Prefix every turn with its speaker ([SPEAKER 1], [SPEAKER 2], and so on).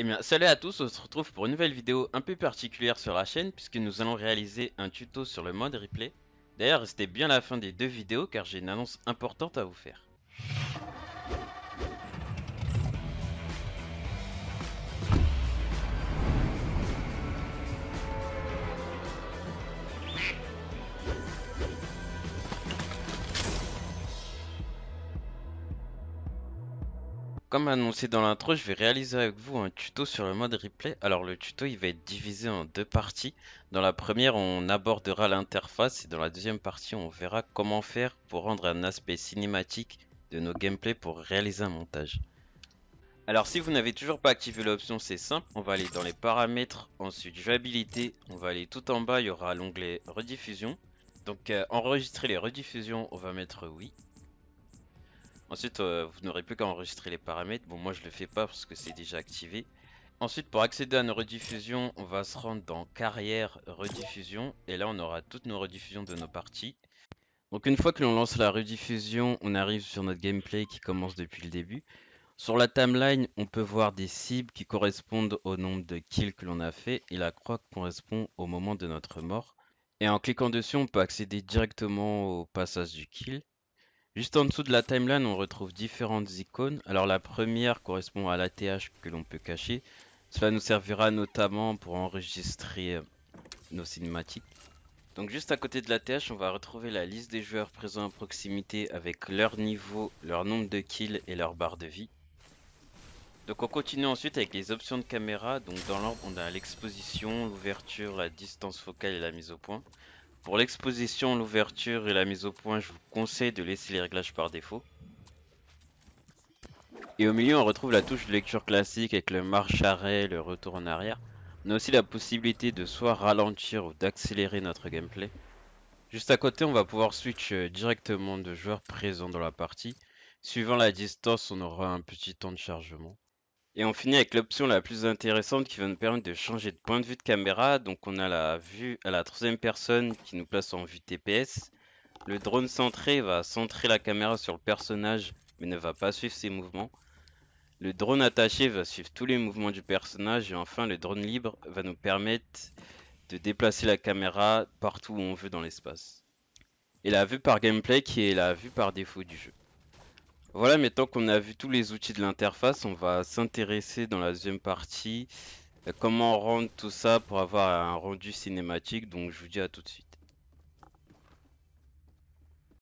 [SPEAKER 1] Eh bien salut à tous, on se retrouve pour une nouvelle vidéo un peu particulière sur la chaîne puisque nous allons réaliser un tuto sur le mode replay. D'ailleurs restez bien à la fin des deux vidéos car j'ai une annonce importante à vous faire. Comme annoncé dans l'intro, je vais réaliser avec vous un tuto sur le mode replay. Alors le tuto, il va être divisé en deux parties. Dans la première, on abordera l'interface et dans la deuxième partie, on verra comment faire pour rendre un aspect cinématique de nos gameplays pour réaliser un montage. Alors si vous n'avez toujours pas activé l'option, c'est simple. On va aller dans les paramètres, ensuite jouabilité, on va aller tout en bas, il y aura l'onglet rediffusion. Donc euh, enregistrer les rediffusions, on va mettre oui. Ensuite, euh, vous n'aurez plus qu'à enregistrer les paramètres. Bon, moi je le fais pas parce que c'est déjà activé. Ensuite, pour accéder à nos rediffusions, on va se rendre dans Carrière Rediffusion. Et là, on aura toutes nos rediffusions de nos parties. Donc une fois que l'on lance la rediffusion, on arrive sur notre gameplay qui commence depuis le début. Sur la timeline, on peut voir des cibles qui correspondent au nombre de kills que l'on a fait et la croix correspond au moment de notre mort. Et en cliquant dessus, on peut accéder directement au passage du kill. Juste en dessous de la timeline, on retrouve différentes icônes. Alors la première correspond à l'ATH que l'on peut cacher. Cela nous servira notamment pour enregistrer euh, nos cinématiques. Donc juste à côté de l'ATH, on va retrouver la liste des joueurs présents à proximité avec leur niveau, leur nombre de kills et leur barre de vie. Donc on continue ensuite avec les options de caméra. Donc dans l'ordre, on a l'exposition, l'ouverture, la distance focale et la mise au point. Pour l'exposition, l'ouverture et la mise au point, je vous conseille de laisser les réglages par défaut. Et au milieu, on retrouve la touche de lecture classique avec le marche-arrêt, le retour en arrière. On a aussi la possibilité de soit ralentir ou d'accélérer notre gameplay. Juste à côté, on va pouvoir switch euh, directement de joueurs présents dans la partie. Suivant la distance, on aura un petit temps de chargement. Et on finit avec l'option la plus intéressante qui va nous permettre de changer de point de vue de caméra. Donc on a la vue à la troisième personne qui nous place en vue TPS. Le drone centré va centrer la caméra sur le personnage mais ne va pas suivre ses mouvements. Le drone attaché va suivre tous les mouvements du personnage et enfin le drone libre va nous permettre de déplacer la caméra partout où on veut dans l'espace. Et la vue par gameplay qui est la vue par défaut du jeu. Voilà, maintenant qu'on a vu tous les outils de l'interface, on va s'intéresser dans la deuxième partie euh, comment rendre tout ça pour avoir un rendu cinématique. Donc je vous dis à tout de suite.